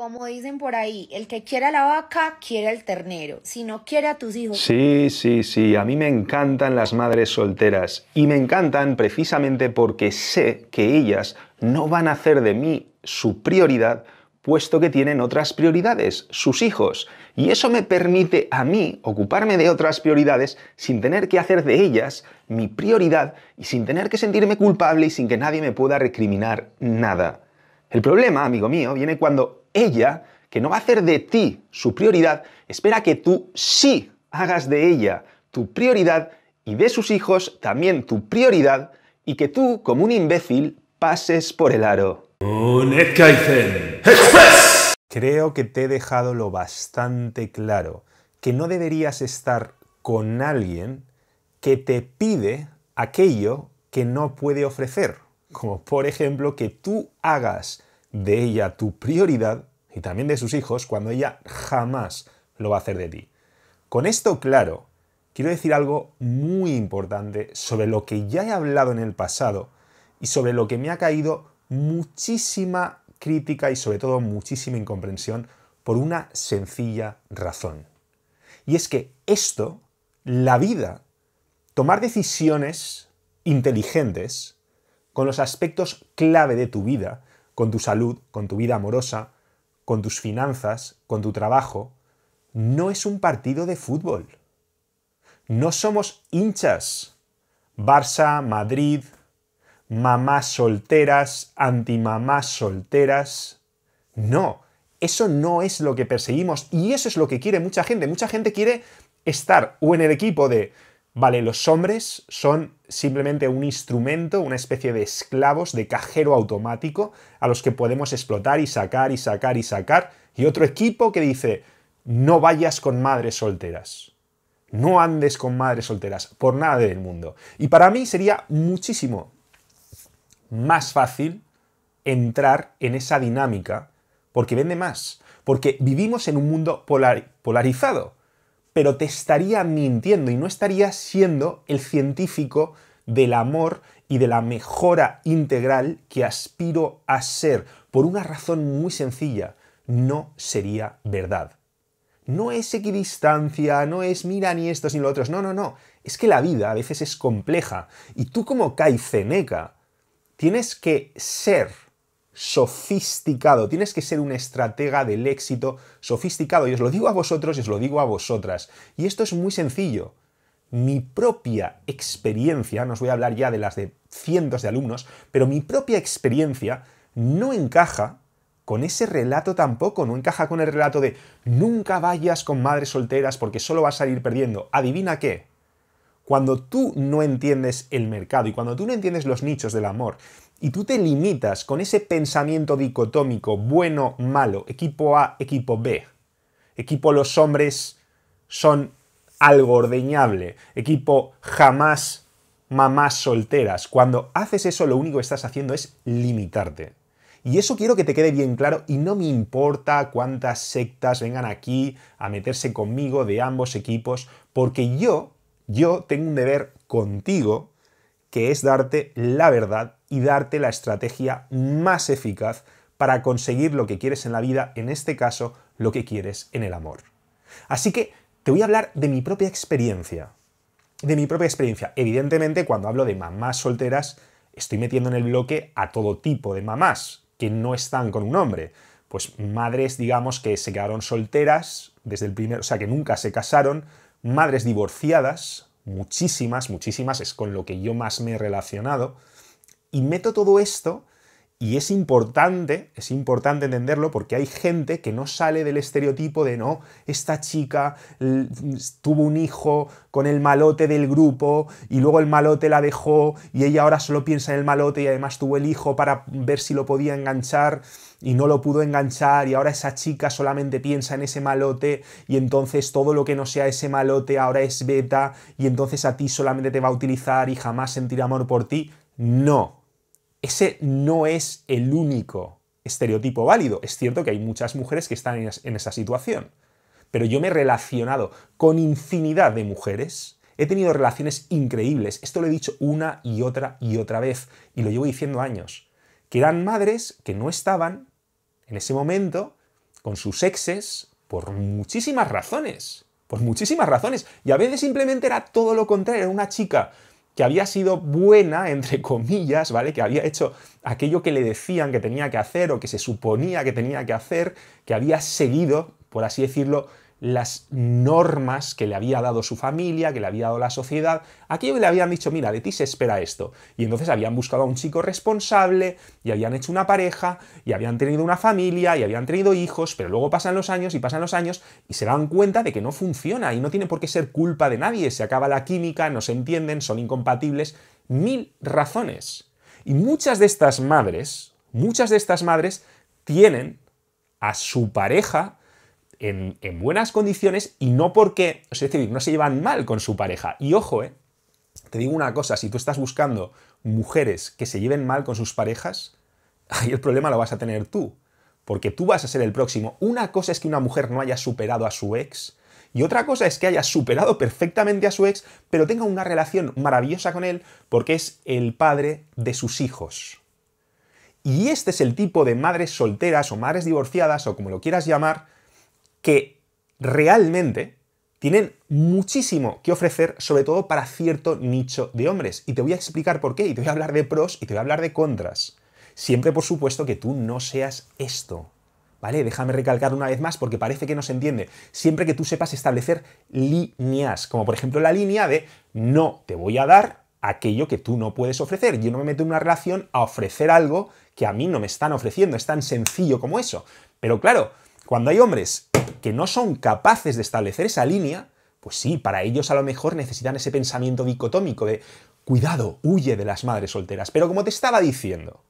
Como dicen por ahí, el que quiera la vaca, quiere el ternero. Si no quiere a tus hijos. Sí, sí, sí. A mí me encantan las madres solteras. Y me encantan precisamente porque sé que ellas no van a hacer de mí su prioridad puesto que tienen otras prioridades, sus hijos. Y eso me permite a mí ocuparme de otras prioridades sin tener que hacer de ellas mi prioridad y sin tener que sentirme culpable y sin que nadie me pueda recriminar nada. El problema, amigo mío, viene cuando ella, que no va a hacer de ti su prioridad, espera que tú sí hagas de ella tu prioridad y de sus hijos también tu prioridad y que tú, como un imbécil, pases por el aro. Creo que te he dejado lo bastante claro, que no deberías estar con alguien que te pide aquello que no puede ofrecer, como por ejemplo que tú hagas de ella tu prioridad y también de sus hijos cuando ella jamás lo va a hacer de ti. Con esto claro, quiero decir algo muy importante sobre lo que ya he hablado en el pasado y sobre lo que me ha caído muchísima crítica y sobre todo muchísima incomprensión por una sencilla razón. Y es que esto, la vida, tomar decisiones inteligentes con los aspectos clave de tu vida, con tu salud, con tu vida amorosa, con tus finanzas, con tu trabajo, no es un partido de fútbol. No somos hinchas. Barça, Madrid, mamás solteras, antimamás solteras. No, eso no es lo que perseguimos y eso es lo que quiere mucha gente. Mucha gente quiere estar o en el equipo de Vale, los hombres son simplemente un instrumento, una especie de esclavos, de cajero automático, a los que podemos explotar y sacar y sacar y sacar. Y otro equipo que dice, no vayas con madres solteras. No andes con madres solteras, por nada del mundo. Y para mí sería muchísimo más fácil entrar en esa dinámica, porque vende más. Porque vivimos en un mundo polarizado pero te estaría mintiendo y no estaría siendo el científico del amor y de la mejora integral que aspiro a ser, por una razón muy sencilla, no sería verdad. No es equidistancia, no es mira ni estos ni los otros, no, no, no, es que la vida a veces es compleja y tú como Kaizeneka tienes que ser sofisticado. Tienes que ser un estratega del éxito sofisticado. Y os lo digo a vosotros y os lo digo a vosotras. Y esto es muy sencillo. Mi propia experiencia, no os voy a hablar ya de las de cientos de alumnos, pero mi propia experiencia no encaja con ese relato tampoco, no encaja con el relato de nunca vayas con madres solteras porque solo vas a salir perdiendo. Adivina qué, cuando tú no entiendes el mercado y cuando tú no entiendes los nichos del amor y tú te limitas con ese pensamiento dicotómico bueno, malo, equipo A, equipo B, equipo los hombres son algo ordeñable, equipo jamás mamás solteras, cuando haces eso lo único que estás haciendo es limitarte. Y eso quiero que te quede bien claro y no me importa cuántas sectas vengan aquí a meterse conmigo de ambos equipos, porque yo yo tengo un deber contigo que es darte la verdad y darte la estrategia más eficaz para conseguir lo que quieres en la vida, en este caso, lo que quieres en el amor. Así que te voy a hablar de mi propia experiencia. De mi propia experiencia. Evidentemente, cuando hablo de mamás solteras, estoy metiendo en el bloque a todo tipo de mamás que no están con un hombre. Pues madres, digamos, que se quedaron solteras desde el primer, o sea, que nunca se casaron, madres divorciadas, muchísimas, muchísimas, es con lo que yo más me he relacionado, y meto todo esto y es importante, es importante entenderlo porque hay gente que no sale del estereotipo de no, esta chica tuvo un hijo con el malote del grupo y luego el malote la dejó y ella ahora solo piensa en el malote y además tuvo el hijo para ver si lo podía enganchar y no lo pudo enganchar y ahora esa chica solamente piensa en ese malote y entonces todo lo que no sea ese malote ahora es beta y entonces a ti solamente te va a utilizar y jamás sentir amor por ti. No, ese no es el único estereotipo válido. Es cierto que hay muchas mujeres que están en esa situación, pero yo me he relacionado con infinidad de mujeres. He tenido relaciones increíbles. Esto lo he dicho una y otra y otra vez, y lo llevo diciendo años. Que eran madres que no estaban en ese momento con sus exes por muchísimas razones. Por muchísimas razones. Y a veces simplemente era todo lo contrario. Era una chica que había sido buena, entre comillas, ¿vale? Que había hecho aquello que le decían que tenía que hacer o que se suponía que tenía que hacer, que había seguido, por así decirlo, las normas que le había dado su familia, que le había dado la sociedad, aquello que le habían dicho, mira, de ti se espera esto. Y entonces habían buscado a un chico responsable, y habían hecho una pareja, y habían tenido una familia, y habían tenido hijos, pero luego pasan los años y pasan los años y se dan cuenta de que no funciona y no tiene por qué ser culpa de nadie, se acaba la química, no se entienden, son incompatibles, mil razones. Y muchas de estas madres, muchas de estas madres tienen a su pareja en, buenas condiciones y no porque, es decir, no se llevan mal con su pareja. Y ojo, eh, te digo una cosa, si tú estás buscando mujeres que se lleven mal con sus parejas, ahí el problema lo vas a tener tú, porque tú vas a ser el próximo. Una cosa es que una mujer no haya superado a su ex, y otra cosa es que haya superado perfectamente a su ex, pero tenga una relación maravillosa con él porque es el padre de sus hijos. Y este es el tipo de madres solteras o madres divorciadas o como lo quieras llamar, que realmente tienen muchísimo que ofrecer, sobre todo para cierto nicho de hombres. Y te voy a explicar por qué, y te voy a hablar de pros y te voy a hablar de contras. Siempre, por supuesto, que tú no seas esto. ¿Vale? Déjame recalcar una vez más porque parece que no se entiende. Siempre que tú sepas establecer líneas, como por ejemplo la línea de no te voy a dar aquello que tú no puedes ofrecer. Yo no me meto en una relación a ofrecer algo que a mí no me están ofreciendo. Es tan sencillo como eso. Pero claro, cuando hay hombres que no son capaces de establecer esa línea, pues sí, para ellos a lo mejor necesitan ese pensamiento dicotómico de cuidado, huye de las madres solteras. Pero como te estaba diciendo,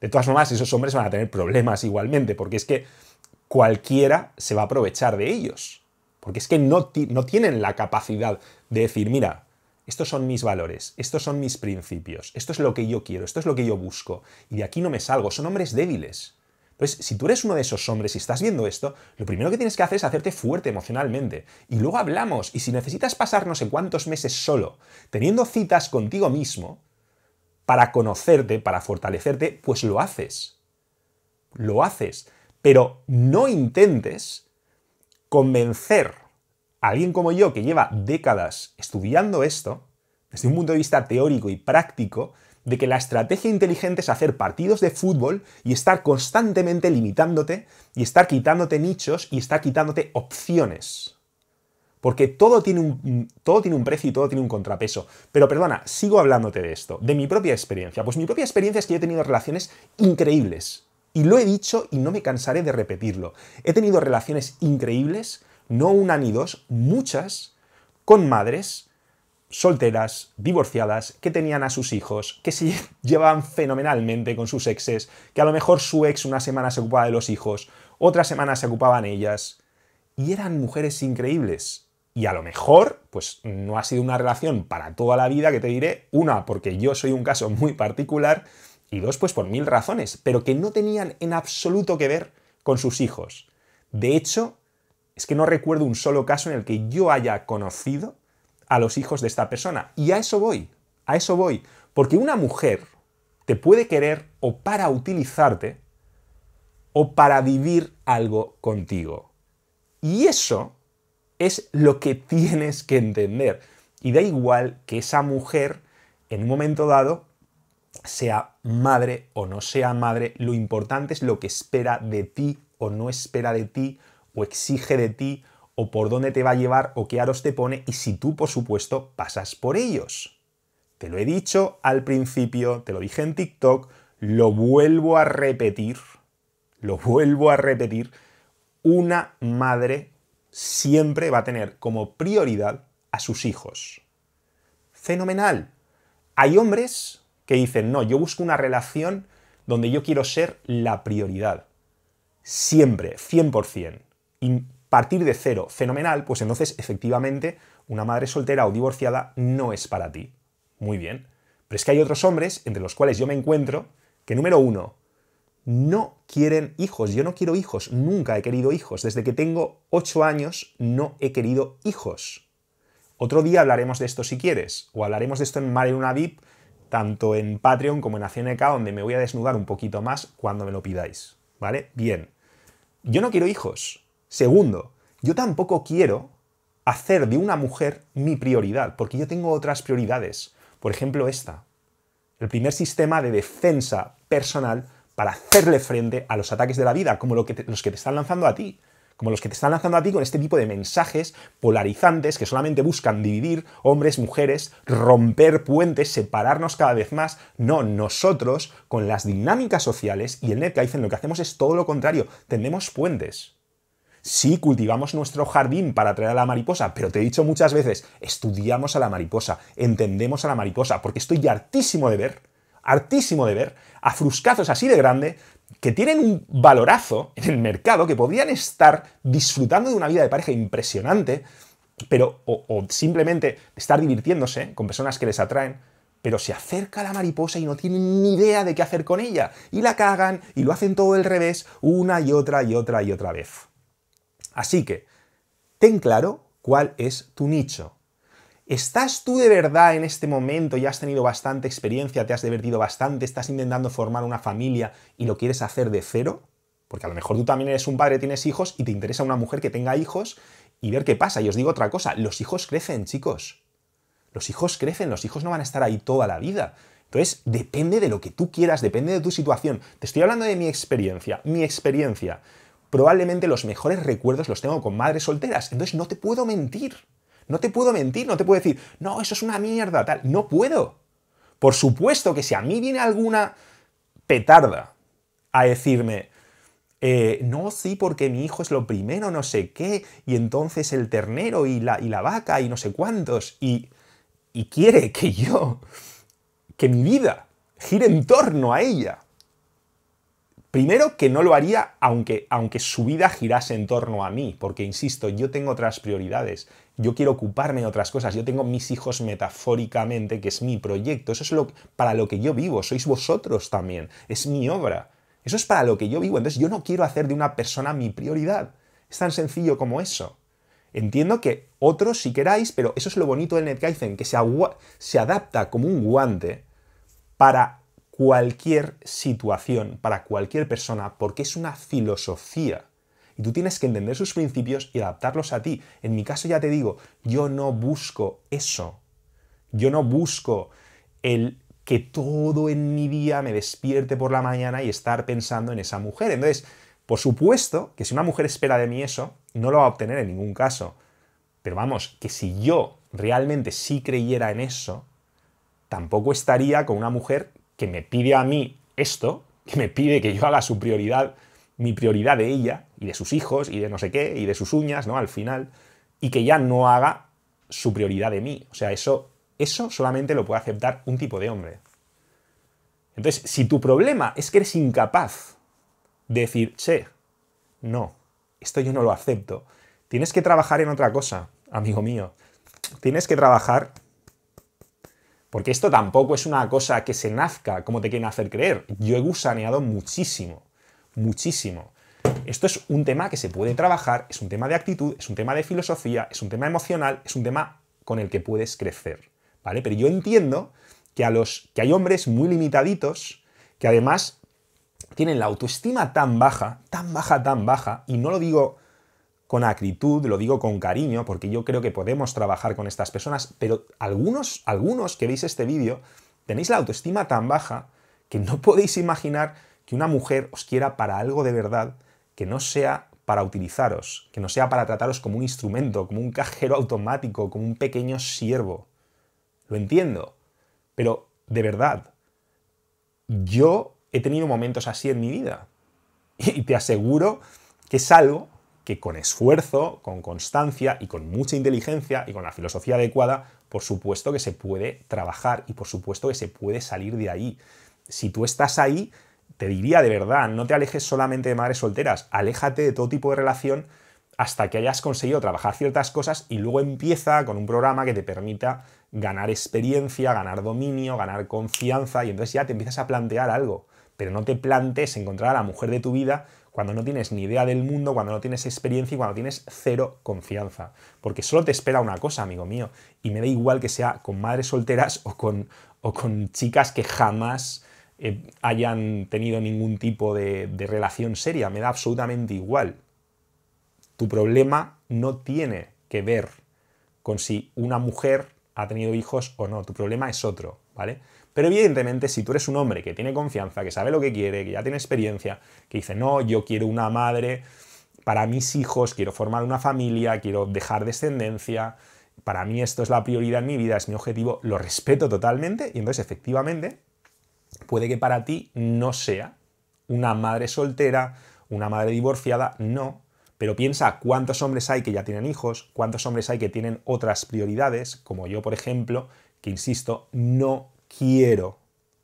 de todas formas, esos hombres van a tener problemas igualmente, porque es que cualquiera se va a aprovechar de ellos. Porque es que no, no tienen la capacidad de decir, mira, estos son mis valores, estos son mis principios, esto es lo que yo quiero, esto es lo que yo busco, y de aquí no me salgo. Son hombres débiles. Entonces, si tú eres uno de esos hombres y estás viendo esto, lo primero que tienes que hacer es hacerte fuerte emocionalmente. Y luego hablamos, y si necesitas pasar no sé cuántos meses solo, teniendo citas contigo mismo, para conocerte, para fortalecerte, pues lo haces. Lo haces. Pero no intentes convencer a alguien como yo, que lleva décadas estudiando esto, desde un punto de vista teórico y práctico, de que la estrategia inteligente es hacer partidos de fútbol y estar constantemente limitándote y estar quitándote nichos y estar quitándote opciones. Porque todo tiene, un, mm, todo tiene un precio y todo tiene un contrapeso. Pero perdona, sigo hablándote de esto, de mi propia experiencia. Pues mi propia experiencia es que yo he tenido relaciones increíbles. Y lo he dicho y no me cansaré de repetirlo. He tenido relaciones increíbles, no una ni dos, muchas, con madres solteras, divorciadas, que tenían a sus hijos, que se llevaban fenomenalmente con sus exes, que a lo mejor su ex una semana se ocupaba de los hijos, otra semana se ocupaban ellas, y eran mujeres increíbles. Y a lo mejor, pues no ha sido una relación para toda la vida, que te diré, una, porque yo soy un caso muy particular, y dos, pues por mil razones, pero que no tenían en absoluto que ver con sus hijos. De hecho, es que no recuerdo un solo caso en el que yo haya conocido a los hijos de esta persona. Y a eso voy, a eso voy. Porque una mujer te puede querer o para utilizarte o para vivir algo contigo. Y eso es lo que tienes que entender. Y da igual que esa mujer, en un momento dado, sea madre o no sea madre, lo importante es lo que espera de ti o no espera de ti, o exige de ti, o por dónde te va a llevar o qué aros te pone y si tú, por supuesto, pasas por ellos. Te lo he dicho al principio, te lo dije en TikTok, lo vuelvo a repetir, lo vuelvo a repetir, una madre siempre va a tener como prioridad a sus hijos. Fenomenal. Hay hombres que dicen, no, yo busco una relación donde yo quiero ser la prioridad. Siempre, 100% partir de cero, fenomenal, pues entonces efectivamente una madre soltera o divorciada no es para ti. Muy bien. Pero es que hay otros hombres, entre los cuales yo me encuentro, que número uno, no quieren hijos. Yo no quiero hijos, nunca he querido hijos. Desde que tengo 8 años no he querido hijos. Otro día hablaremos de esto si quieres, o hablaremos de esto en Mar en una VIP, tanto en Patreon como en ACNK, donde me voy a desnudar un poquito más cuando me lo pidáis. ¿Vale? Bien. Yo no quiero hijos. Segundo, yo tampoco quiero hacer de una mujer mi prioridad, porque yo tengo otras prioridades. Por ejemplo, esta. El primer sistema de defensa personal para hacerle frente a los ataques de la vida, como los que te están lanzando a ti. Como los que te están lanzando a ti con este tipo de mensajes polarizantes que solamente buscan dividir hombres, mujeres, romper puentes, separarnos cada vez más. No, nosotros, con las dinámicas sociales y el Netflix, lo que hacemos es todo lo contrario. Tenemos puentes. Sí, cultivamos nuestro jardín para atraer a la mariposa, pero te he dicho muchas veces, estudiamos a la mariposa, entendemos a la mariposa, porque estoy hartísimo de ver, hartísimo de ver a fruscazos así de grande que tienen un valorazo en el mercado, que podrían estar disfrutando de una vida de pareja impresionante, pero o, simplemente estar divirtiéndose con personas que les atraen, pero se acerca a la mariposa y no tienen ni idea de qué hacer con ella, y la cagan y lo hacen todo al revés una y otra y otra y otra vez. Así que, ten claro cuál es tu nicho. ¿Estás tú de verdad en este momento, y has tenido bastante experiencia, te has divertido bastante, estás intentando formar una familia y lo quieres hacer de cero? Porque a lo mejor tú también eres un padre, tienes hijos y te interesa una mujer que tenga hijos y ver qué pasa. Y os digo otra cosa, los hijos crecen, chicos. Los hijos crecen, los hijos no van a estar ahí toda la vida. Entonces, depende de lo que tú quieras, depende de tu situación. Te estoy hablando de mi experiencia, mi experiencia probablemente los mejores recuerdos los tengo con madres solteras. Entonces no te puedo mentir. No te puedo mentir, no te puedo decir, no, eso es una mierda, tal. No puedo. Por supuesto que si a mí viene alguna petarda a decirme, eh, no, sí, porque mi hijo es lo primero, no sé qué, y entonces el ternero y la, y la vaca y no sé cuántos, y, y quiere que yo, que mi vida gire en torno a ella Primero que no lo haría aunque, aunque su vida girase en torno a mí, porque insisto, yo tengo otras prioridades, yo quiero ocuparme de otras cosas, yo tengo mis hijos metafóricamente, que es mi proyecto, eso es lo, para lo que yo vivo, sois vosotros también, es mi obra, eso es para lo que yo vivo, entonces yo no quiero hacer de una persona mi prioridad, es tan sencillo como eso. Entiendo que otros si queráis, pero eso es lo bonito del NetKaizen, que se, se adapta como un guante para cualquier situación, para cualquier persona, porque es una filosofía. Y tú tienes que entender sus principios y adaptarlos a ti. En mi caso ya te digo, yo no busco eso. Yo no busco el que todo en mi día me despierte por la mañana y estar pensando en esa mujer. Entonces, por supuesto que si una mujer espera de mí eso, no lo va a obtener en ningún caso. Pero vamos, que si yo realmente sí creyera en eso, tampoco estaría con una mujer que me pide a mí esto, que me pide que yo haga su prioridad, mi prioridad de ella y de sus hijos y de no sé qué y de sus uñas, ¿no? Al final, y que ya no haga su prioridad de mí. O sea, eso, eso solamente lo puede aceptar un tipo de hombre. Entonces, si tu problema es que eres incapaz de decir, che, no, esto yo no lo acepto, tienes que trabajar en otra cosa, amigo mío. Tienes que trabajar porque esto tampoco es una cosa que se nazca como te quieren hacer creer. Yo he gusaneado muchísimo, muchísimo. Esto es un tema que se puede trabajar, es un tema de actitud, es un tema de filosofía, es un tema emocional, es un tema con el que puedes crecer, ¿vale? Pero yo entiendo que, a los, que hay hombres muy limitaditos que además tienen la autoestima tan baja, tan baja, tan baja, y no lo digo con acritud, lo digo con cariño, porque yo creo que podemos trabajar con estas personas, pero algunos, algunos que veis este vídeo tenéis la autoestima tan baja que no podéis imaginar que una mujer os quiera para algo de verdad que no sea para utilizaros, que no sea para trataros como un instrumento, como un cajero automático, como un pequeño siervo. Lo entiendo, pero de verdad, yo he tenido momentos así en mi vida y te aseguro que es algo que con esfuerzo, con constancia y con mucha inteligencia y con la filosofía adecuada, por supuesto que se puede trabajar y por supuesto que se puede salir de ahí. Si tú estás ahí, te diría de verdad, no te alejes solamente de madres solteras, aléjate de todo tipo de relación hasta que hayas conseguido trabajar ciertas cosas y luego empieza con un programa que te permita ganar experiencia, ganar dominio, ganar confianza y entonces ya te empiezas a plantear algo pero no te plantes encontrar a la mujer de tu vida cuando no tienes ni idea del mundo, cuando no tienes experiencia y cuando tienes cero confianza. Porque solo te espera una cosa, amigo mío. Y me da igual que sea con madres solteras o con, chicas que jamás eh, hayan tenido ningún tipo de relación seria. Me da absolutamente igual. Tu problema no tiene que ver con si una mujer ha tenido hijos o no. Tu problema es otro, ¿vale? Pero evidentemente, si tú eres un hombre que tiene confianza, que sabe lo que quiere, que ya tiene experiencia, que dice, no, yo quiero una madre para mis hijos, quiero formar una familia, quiero dejar descendencia, para mí esto es la prioridad en mi vida, es mi objetivo, lo respeto totalmente y entonces efectivamente puede que para ti no sea una madre soltera, una madre divorciada, no. Pero piensa cuántos hombres hay que ya tienen hijos, cuántos hombres hay que tienen otras prioridades, como yo, por ejemplo, que insisto, no quiero,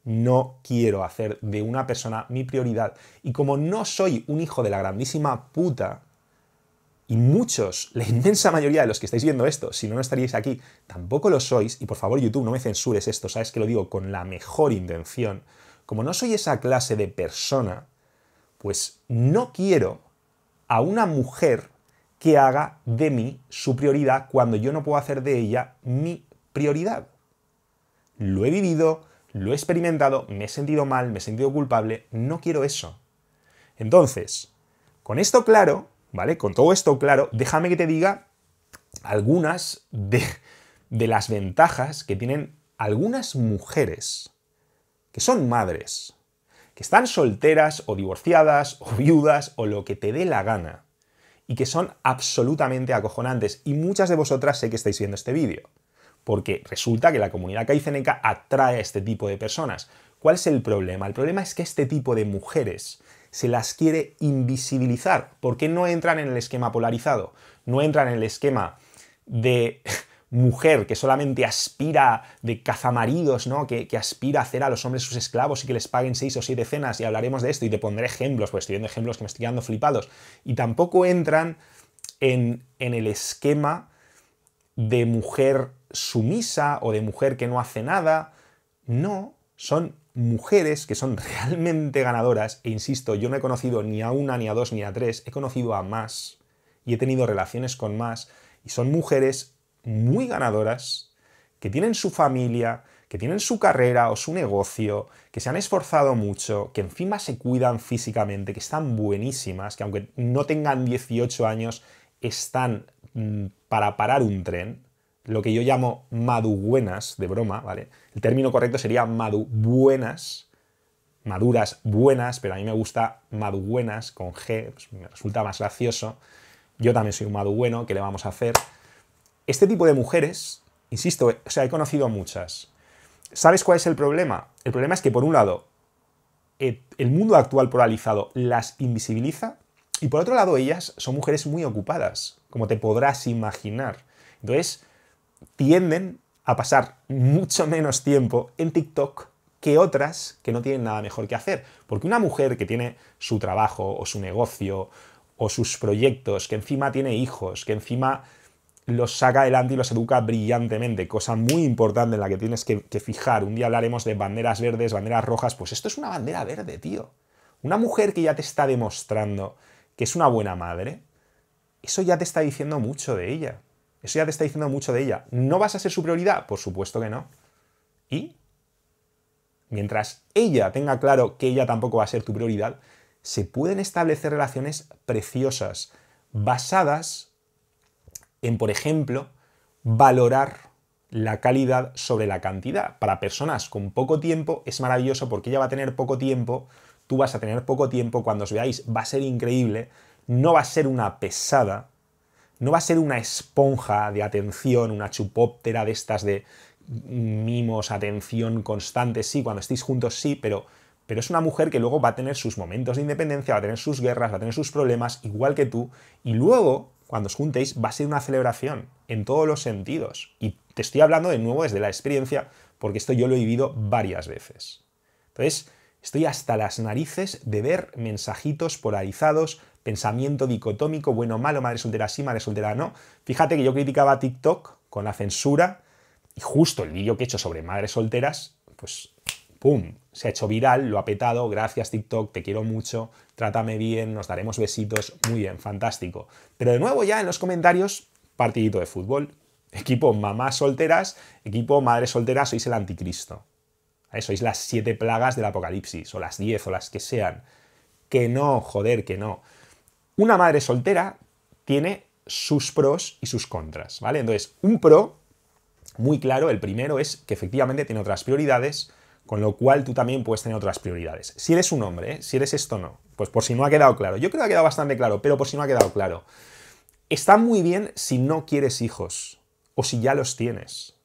no quiero hacer de una persona mi prioridad. Y como no soy un hijo de la grandísima puta, y muchos, la inmensa mayoría de los que estáis viendo esto, si no, no estaríais aquí, tampoco lo sois, y por favor YouTube, no me censures esto, sabes que lo digo con la mejor intención, como no soy esa clase de persona, pues no quiero a una mujer que haga de mí su prioridad cuando yo no puedo hacer de ella mi prioridad lo he vivido, lo he experimentado, me he sentido mal, me he sentido culpable, no quiero eso. Entonces, con esto claro, ¿vale? Con todo esto claro, déjame que te diga algunas de, de las ventajas que tienen algunas mujeres que son madres, que están solteras o divorciadas o viudas o lo que te dé la gana, y que son absolutamente acojonantes, y muchas de vosotras sé que estáis viendo este vídeo porque resulta que la comunidad caiceneca atrae a este tipo de personas. ¿Cuál es el problema? El problema es que este tipo de mujeres se las quiere invisibilizar, ¿Por qué no entran en el esquema polarizado, no entran en el esquema de mujer que solamente aspira de cazamaridos, ¿no? Que, aspira a hacer a los hombres sus esclavos y que les paguen seis o siete cenas, y hablaremos de esto y te pondré ejemplos, pues estoy viendo ejemplos que me estoy quedando flipados, y tampoco entran en, en el esquema de mujer sumisa o de mujer que no hace nada. No, son mujeres que son realmente ganadoras, e insisto, yo no he conocido ni a una, ni a dos, ni a tres, he conocido a más y he tenido relaciones con más, y son mujeres muy ganadoras, que tienen su familia, que tienen su carrera o su negocio, que se han esforzado mucho, que encima se cuidan físicamente, que están buenísimas, que aunque no tengan 18 años, están mm, para parar un tren lo que yo llamo madugüenas, de broma, ¿vale? El término correcto sería madubuenas, maduras buenas, pero a mí me gusta madubuenas con G, pues me resulta más gracioso. Yo también soy un madugueno, ¿qué le vamos a hacer? Este tipo de mujeres, insisto, o sea, he conocido muchas. ¿Sabes cuál es el problema? El problema es que, por un lado, e, el mundo actual polarizado las invisibiliza y, por otro lado, ellas son mujeres muy ocupadas, como te podrás imaginar. Entonces, tienden a pasar mucho menos tiempo en TikTok que otras que no tienen nada mejor que hacer. Porque una mujer que tiene su trabajo o su negocio o sus proyectos, que encima tiene hijos, que encima los saca adelante y los educa brillantemente, cosa muy importante en la que tienes que, fijar. Un día hablaremos de banderas verdes, banderas rojas, pues esto es una bandera verde, tío. Una mujer que ya te está demostrando que es una buena madre, eso ya te está diciendo mucho de ella. Eso ya te está diciendo mucho de ella. ¿No vas a ser su prioridad? Por supuesto que no. Y mientras ella tenga claro que ella tampoco va a ser tu prioridad, se pueden establecer relaciones preciosas, basadas en, por ejemplo, valorar la calidad sobre la cantidad. Para personas con poco tiempo es maravilloso porque ella va a tener poco tiempo, tú vas a tener poco tiempo, cuando os veáis va a ser increíble, no va a ser una pesada, no va a ser una esponja de atención, una chupóptera de estas de mimos, atención constante, sí, cuando estéis juntos sí, pero, pero es una mujer que luego va a tener sus momentos de independencia, va a tener sus guerras, va a tener sus problemas, igual que tú, y luego, cuando os juntéis, va a ser una celebración en todos los sentidos. Y te estoy hablando de nuevo desde la experiencia, porque esto yo lo he vivido varias veces. Entonces, estoy hasta las narices de ver mensajitos polarizados, pensamiento dicotómico, bueno, malo, madre soltera sí, madre soltera no. Fíjate que yo criticaba TikTok con la censura y justo el vídeo que he hecho sobre madres solteras, pues ¡pum! Se ha hecho viral, lo ha petado, gracias TikTok, te quiero mucho, trátame bien, nos daremos besitos, muy bien, fantástico. Pero de nuevo ya en los comentarios, partidito de fútbol. Equipo mamás solteras, equipo madres solteras, sois el anticristo. Eh, sois las siete plagas del apocalipsis, o las diez, o las que sean. Que no, joder, que no una madre soltera tiene sus pros y sus contras, ¿vale? Entonces, un pro, muy claro, el primero es que efectivamente tiene otras prioridades, con lo cual tú también puedes tener otras prioridades. Si eres un hombre, ¿eh? si eres esto no, pues por si no ha quedado claro, yo creo que ha quedado bastante claro, pero por si no ha quedado claro, está muy bien si no quieres hijos o si ya los tienes.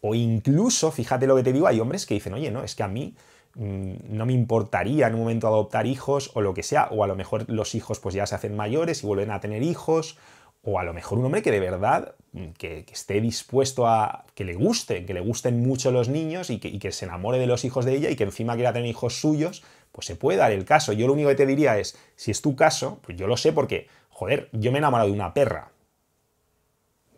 O incluso, fíjate lo que te digo, hay hombres que dicen, oye, no, es que a mí Mm, no me importaría en un momento adoptar hijos o lo que sea, o a lo mejor los hijos pues ya se hacen mayores y vuelven a tener hijos, o a lo mejor un hombre que de verdad, mm, que, esté dispuesto a que le guste, que le gusten mucho los niños y que, y que, se enamore de los hijos de ella y que encima quiera tener hijos suyos, pues se puede dar el caso. Yo lo único que te diría es, si es tu caso, pues yo lo sé porque, joder, yo me he enamorado de una perra,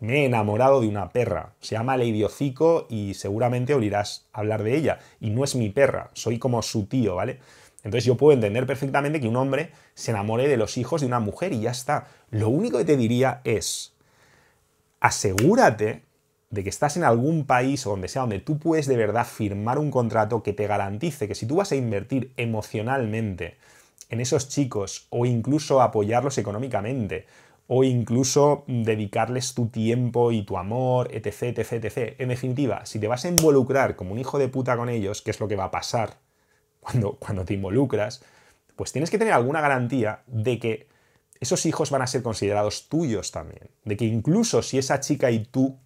me he enamorado de una perra. Se llama Lady Hocico y seguramente oirás hablar de ella. Y no es mi perra, soy como su tío, ¿vale? Entonces yo puedo entender perfectamente que un hombre se enamore de los hijos de una mujer y ya está. Lo único que te diría es, asegúrate de que estás en algún país o donde sea donde tú puedes de verdad firmar un contrato que te garantice que si tú vas a invertir emocionalmente en esos chicos o incluso apoyarlos económicamente o incluso dedicarles tu tiempo y tu amor, etc, etc, etc. En definitiva, si te vas a involucrar como un hijo de puta con ellos, que es lo que va a pasar cuando, cuando te involucras, pues tienes que tener alguna garantía de que esos hijos van a ser considerados tuyos también. De que incluso si esa chica y tú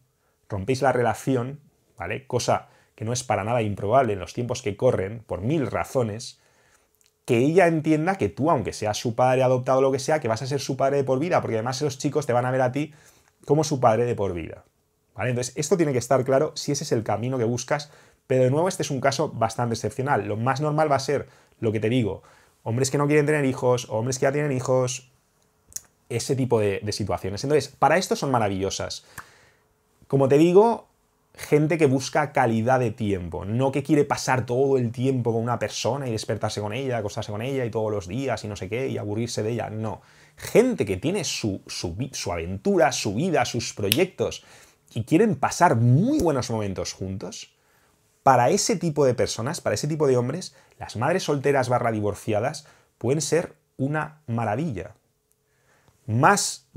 rompéis la relación, ¿vale? Cosa que no es para nada improbable en los tiempos que corren, por mil razones, que ella entienda que tú, aunque seas su padre adoptado o lo que sea, que vas a ser su padre de por vida, porque además esos chicos te van a ver a ti como su padre de por vida. Entonces, esto tiene que estar claro si ese es el camino que buscas, pero de nuevo este es un caso bastante excepcional. Lo más normal va a ser lo que te digo, hombres que no quieren tener hijos, hombres que ya tienen hijos, ese tipo de, de situaciones. Entonces, para esto son maravillosas. Como te digo, gente que busca calidad de tiempo, no que quiere pasar todo el tiempo con una persona y despertarse con ella, acostarse con ella y todos los días y no sé qué y aburrirse de ella, no. Gente que tiene su, su, aventura, su vida, sus proyectos y quieren pasar muy buenos momentos juntos, para ese tipo de personas, para ese tipo de hombres, las madres solteras barra divorciadas pueden ser una maravilla. Más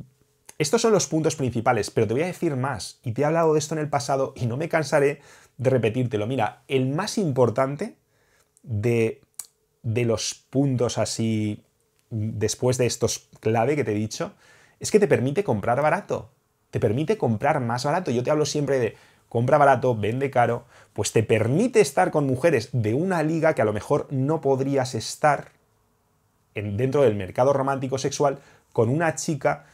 estos son los puntos principales, pero te voy a decir más, y te he hablado de esto en el pasado y no me cansaré de repetírtelo. Mira, el más importante de, los puntos así, después de estos clave que te he dicho, es que te permite comprar barato. Te permite comprar más barato. Yo te hablo siempre de compra barato, vende caro, pues te permite estar con mujeres de una liga que a lo mejor no podrías estar dentro del mercado romántico sexual con una chica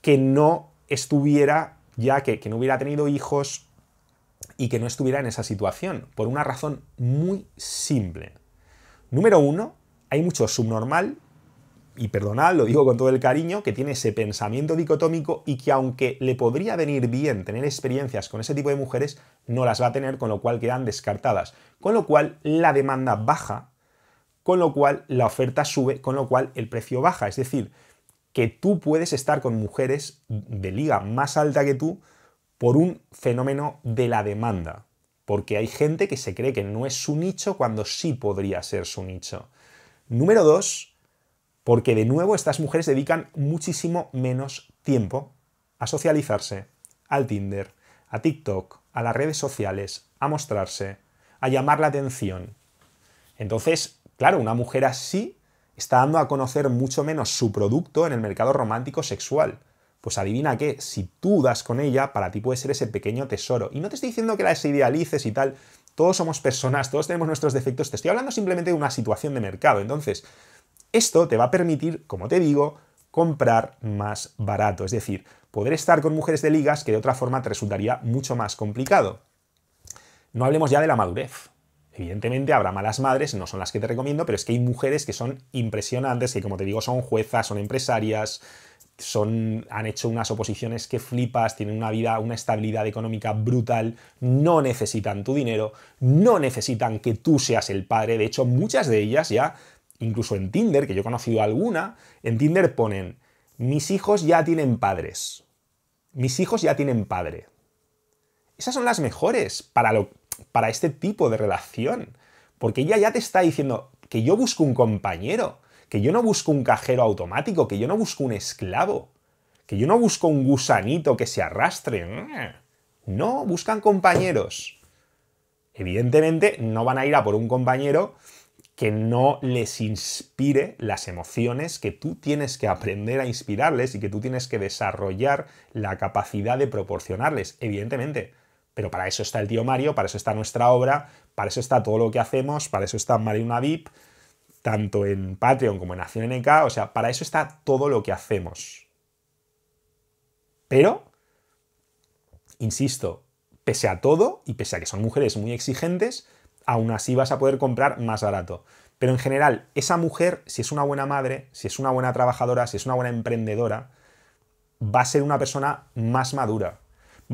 que no estuviera ya, que, no hubiera tenido hijos y que no estuviera en esa situación, por una razón muy simple. Número uno, hay mucho subnormal, y perdonad, lo digo con todo el cariño, que tiene ese pensamiento dicotómico y que aunque le podría venir bien tener experiencias con ese tipo de mujeres, no las va a tener, con lo cual quedan descartadas. Con lo cual la demanda baja, con lo cual la oferta sube, con lo cual el precio baja. Es decir, que tú puedes estar con mujeres de liga más alta que tú por un fenómeno de la demanda. Porque hay gente que se cree que no es su nicho cuando sí podría ser su nicho. Número dos, porque de nuevo estas mujeres dedican muchísimo menos tiempo a socializarse, al Tinder, a TikTok, a las redes sociales, a mostrarse, a llamar la atención. Entonces, claro, una mujer así está dando a conocer mucho menos su producto en el mercado romántico sexual. Pues adivina qué, si tú das con ella, para ti puede ser ese pequeño tesoro. Y no te estoy diciendo que la desidealices y tal, todos somos personas, todos tenemos nuestros defectos, te estoy hablando simplemente de una situación de mercado. Entonces, esto te va a permitir, como te digo, comprar más barato, es decir, poder estar con mujeres de ligas que de otra forma te resultaría mucho más complicado. No hablemos ya de la madurez. Evidentemente habrá malas madres, no son las que te recomiendo, pero es que hay mujeres que son impresionantes, que como te digo son juezas, son empresarias, son, han hecho unas oposiciones que flipas, tienen una vida, una estabilidad económica brutal, no necesitan tu dinero, no necesitan que tú seas el padre. De hecho, muchas de ellas ya, incluso en Tinder, que yo he conocido alguna, en Tinder ponen, mis hijos ya tienen padres. Mis hijos ya tienen padre. Esas son las mejores para, lo, para este tipo de relación. Porque ella ya te está diciendo que yo busco un compañero, que yo no busco un cajero automático, que yo no busco un esclavo, que yo no busco un gusanito que se arrastre. No, buscan compañeros. Evidentemente no van a ir a por un compañero que no les inspire las emociones que tú tienes que aprender a inspirarles y que tú tienes que desarrollar la capacidad de proporcionarles, evidentemente. Pero para eso está el tío Mario, para eso está nuestra obra, para eso está todo lo que hacemos, para eso está una VIP, tanto en Patreon como en Acción NK, o sea, para eso está todo lo que hacemos. Pero, insisto, pese a todo y pese a que son mujeres muy exigentes, aún así vas a poder comprar más barato. Pero en general, esa mujer, si es una buena madre, si es una buena trabajadora, si es una buena emprendedora, va a ser una persona más madura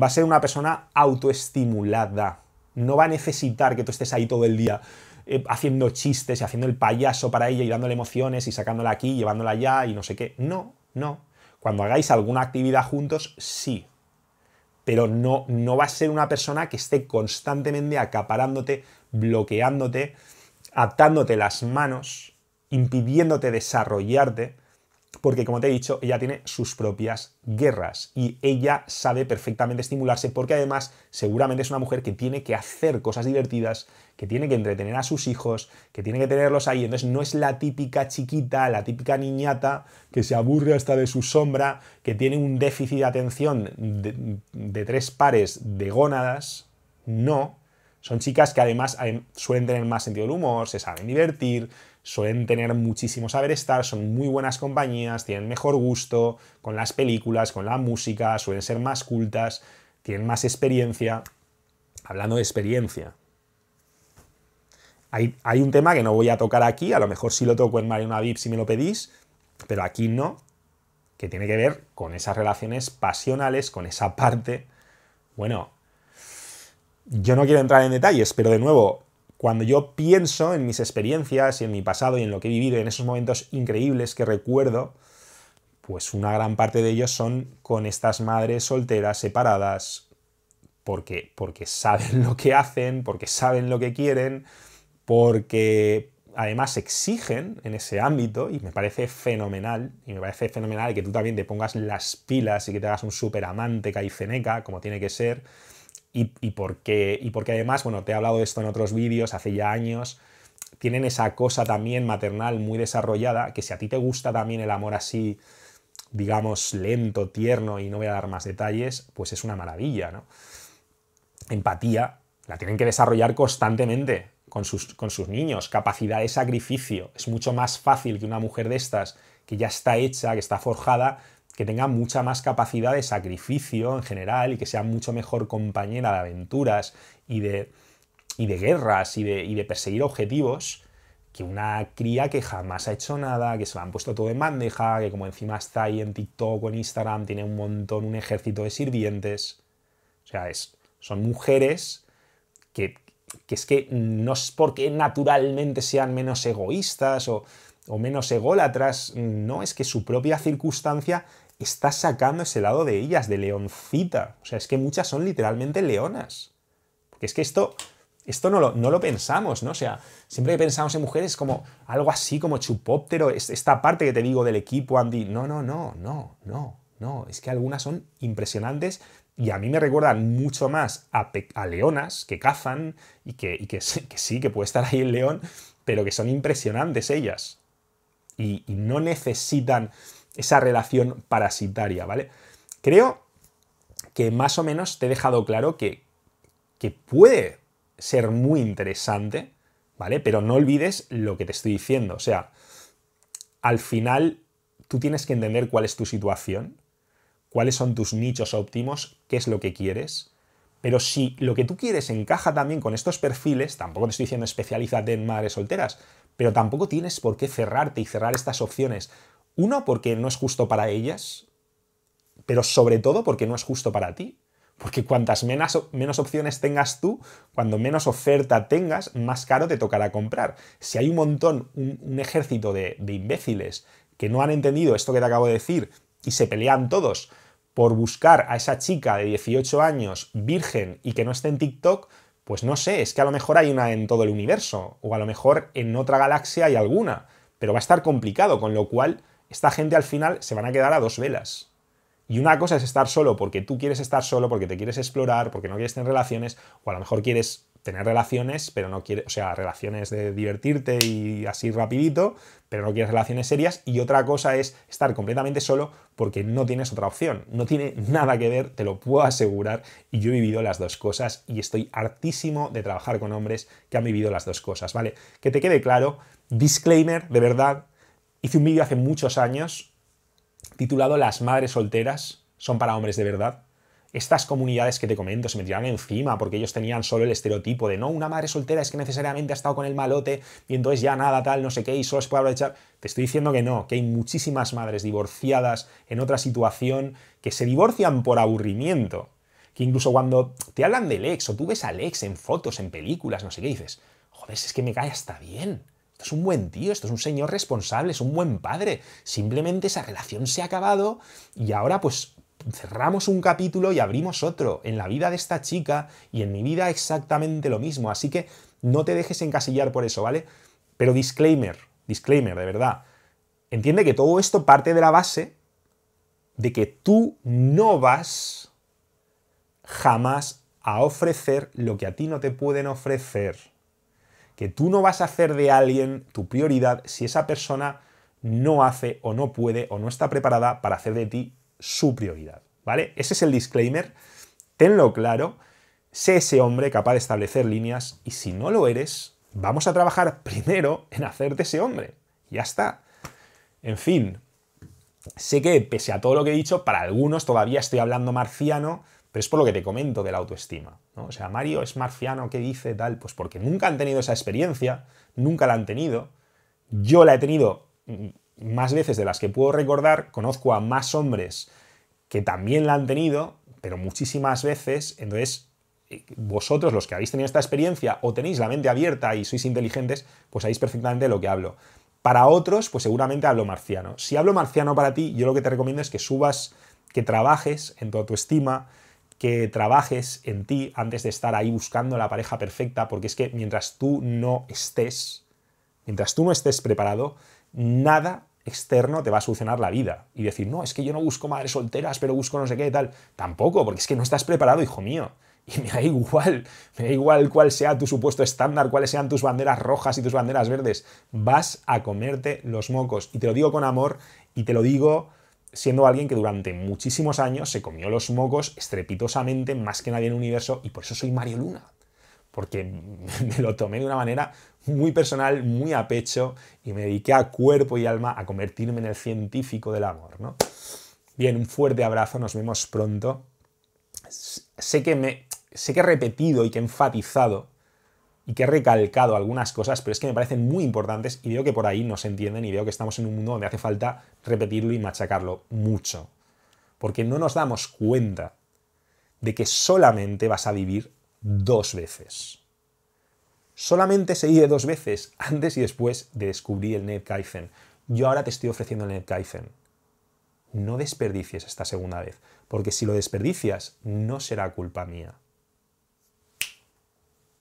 va a ser una persona autoestimulada. No va a necesitar que tú estés ahí todo el día eh, haciendo chistes y haciendo el payaso para ella y dándole emociones y sacándola aquí, llevándola allá y no sé qué. No, no. Cuando hagáis alguna actividad juntos, sí. Pero no, no va a ser una persona que esté constantemente acaparándote, bloqueándote, atándote las manos, impidiéndote desarrollarte porque como te he dicho, ella tiene sus propias guerras y ella sabe perfectamente estimularse porque además seguramente es una mujer que tiene que hacer cosas divertidas, que tiene que entretener a sus hijos, que tiene que tenerlos ahí, entonces no es la típica chiquita, la típica niñata que se aburre hasta de su sombra, que tiene un déficit de atención de, tres pares de gónadas, no, son chicas que además suelen tener más sentido del humor, se saben divertir, suelen tener muchísimo saber estar, son muy buenas compañías, tienen mejor gusto con las películas, con la música, suelen ser más cultas, tienen más experiencia. Hablando de experiencia, hay, un tema que no voy a tocar aquí, a lo mejor sí lo toco en Mario VIP si me lo pedís, pero aquí no, que tiene que ver con esas relaciones pasionales, con esa parte. Bueno, yo no quiero entrar en detalles, pero de nuevo, cuando yo pienso en mis experiencias y en mi pasado y en lo que he vivido y en esos momentos increíbles que recuerdo, pues una gran parte de ellos son con estas madres solteras, separadas, porque, porque saben lo que hacen, porque saben lo que quieren, porque además exigen en ese ámbito y me parece fenomenal, y me parece fenomenal que tú también te pongas las pilas y que te hagas un super amante caifeneca, como tiene que ser, y, porque, y además, bueno, te he hablado de esto en otros vídeos hace ya años, tienen esa cosa también maternal muy desarrollada, que si a ti te gusta también el amor así, digamos, lento, tierno, y no voy a dar más detalles, pues es una maravilla, ¿no? Empatía, la tienen que desarrollar constantemente con sus, con sus niños, capacidad de sacrificio. Es mucho más fácil que una mujer de estas, que ya está hecha, que está forjada, que tenga mucha más capacidad de sacrificio en general y que sea mucho mejor compañera de aventuras y de, de guerras y de, perseguir objetivos que una cría que jamás ha hecho nada, que se lo han puesto todo en bandeja, que como encima está ahí en TikTok o en Instagram, tiene un montón, un ejército de sirvientes. O sea, es, son mujeres que, es que no es porque naturalmente sean menos egoístas o, o menos ególatras, no, es que su propia circunstancia está sacando ese lado de ellas, de leoncita. O sea, es que muchas son literalmente leonas. Porque es que esto, esto no lo, no lo pensamos, ¿no? O sea, siempre pensamos en mujeres como algo así como chupóptero, esta parte que te digo del equipo, Andy. No, no, no, no, no, no. Es que algunas son impresionantes y a mí me recuerdan mucho más a, leonas que cazan y, que, sí, que puede estar ahí el león, pero que son impresionantes ellas. y no necesitan esa relación parasitaria, ¿vale? Creo que más o menos te he dejado claro que, que puede ser muy interesante, ¿vale? Pero no olvides lo que te estoy diciendo. O sea, al final tú tienes que entender cuál es tu situación, cuáles son tus nichos óptimos, qué es lo que quieres. Pero si lo que tú quieres encaja también con estos perfiles, tampoco te estoy diciendo especialízate en madres solteras, pero tampoco tienes por qué cerrarte y cerrar estas opciones. Uno, porque no es justo para ellas, pero sobre todo porque no es justo para ti. Porque cuantas menos, opciones tengas tú, cuando menos oferta tengas, más caro te tocará comprar. Si hay un montón, un, ejército de, de imbéciles que no han entendido esto que te acabo de decir y se pelean todos por buscar a esa chica de 18 años virgen y que no esté en TikTok, pues no sé, es que a lo mejor hay una en todo el universo, o a lo mejor en otra galaxia hay alguna, pero va a estar complicado, con lo cual esta gente al final se van a quedar a dos velas. Y una cosa es estar solo porque tú quieres estar solo, porque te quieres explorar, porque no quieres tener relaciones, o a lo mejor quieres tener relaciones, pero no quieres, o sea, relaciones de divertirte y así rapidito, pero no quieres relaciones serias. Y otra cosa es estar completamente solo porque no tienes otra opción. No tiene nada que ver, te lo puedo asegurar. Y yo he vivido las dos cosas y estoy hartísimo de trabajar con hombres que han vivido las dos cosas, ¿vale? Que te quede claro, disclaimer, de verdad hice un vídeo hace muchos años titulado Las madres solteras son para hombres de verdad. Estas comunidades que te comento se me encima porque ellos tenían solo el estereotipo de no, una madre soltera es que necesariamente ha estado con el malote y entonces ya nada, tal, no sé qué, y solo se puede aprovechar. Te estoy diciendo que no, que hay muchísimas madres divorciadas en otra situación que se divorcian por aburrimiento. Que incluso cuando te hablan del ex o tú ves al ex en fotos, en películas, no sé qué, dices, joder, es que me cae hasta bien esto es un buen tío, esto es un señor responsable, es un buen padre. Simplemente esa relación se ha acabado y ahora pues cerramos un capítulo y abrimos otro. En la vida de esta chica y en mi vida exactamente lo mismo. Así que no te dejes encasillar por eso, ¿vale? Pero disclaimer, disclaimer, de verdad. Entiende que todo esto parte de la base de que tú no vas jamás a ofrecer lo que a ti no te pueden ofrecer que tú no vas a hacer de alguien tu prioridad si esa persona no hace o no puede o no está preparada para hacer de ti su prioridad, ¿vale? Ese es el disclaimer. Tenlo claro, sé ese hombre capaz de establecer líneas y si no lo eres, vamos a trabajar primero en hacerte ese hombre. Ya está. En fin, sé que pese a todo lo que he dicho, para algunos todavía estoy hablando marciano pero es por lo que te comento de la autoestima. ¿no? O sea, Mario es marciano, ¿qué dice tal? Pues porque nunca han tenido esa experiencia, nunca la han tenido. Yo la he tenido más veces de las que puedo recordar, conozco a más hombres que también la han tenido, pero muchísimas veces. Entonces, vosotros los que habéis tenido esta experiencia o tenéis la mente abierta y sois inteligentes, pues sabéis perfectamente de lo que hablo. Para otros, pues seguramente hablo marciano. Si hablo marciano para ti, yo lo que te recomiendo es que subas, que trabajes en tu autoestima, que trabajes en ti antes de estar ahí buscando la pareja perfecta, porque es que mientras tú no estés, mientras tú no estés preparado, nada externo te va a solucionar la vida. Y decir, no, es que yo no busco madres solteras, pero busco no sé qué y tal. Tampoco, porque es que no estás preparado, hijo mío. Y me da igual, me da igual cuál sea tu supuesto estándar, cuáles sean tus banderas rojas y tus banderas verdes. Vas a comerte los mocos. Y te lo digo con amor y te lo digo siendo alguien que durante muchísimos años se comió los mocos estrepitosamente más que nadie en el universo y por eso soy Mario Luna. Porque me lo tomé de una manera muy personal, muy a pecho y me dediqué a cuerpo y alma a convertirme en el científico del amor, ¿no? Bien, un fuerte abrazo, nos vemos pronto. Sé que me sé que he repetido y que he enfatizado y que he recalcado algunas cosas, pero es que me parecen muy importantes y veo que por ahí no se entienden y veo que estamos en un mundo donde hace falta repetirlo y machacarlo mucho. Porque no nos damos cuenta de que solamente vas a vivir dos veces. Solamente se vive dos veces, antes y después de descubrir el kaizen. Yo ahora te estoy ofreciendo el kaizen, No desperdicies esta segunda vez, porque si lo desperdicias, no será culpa mía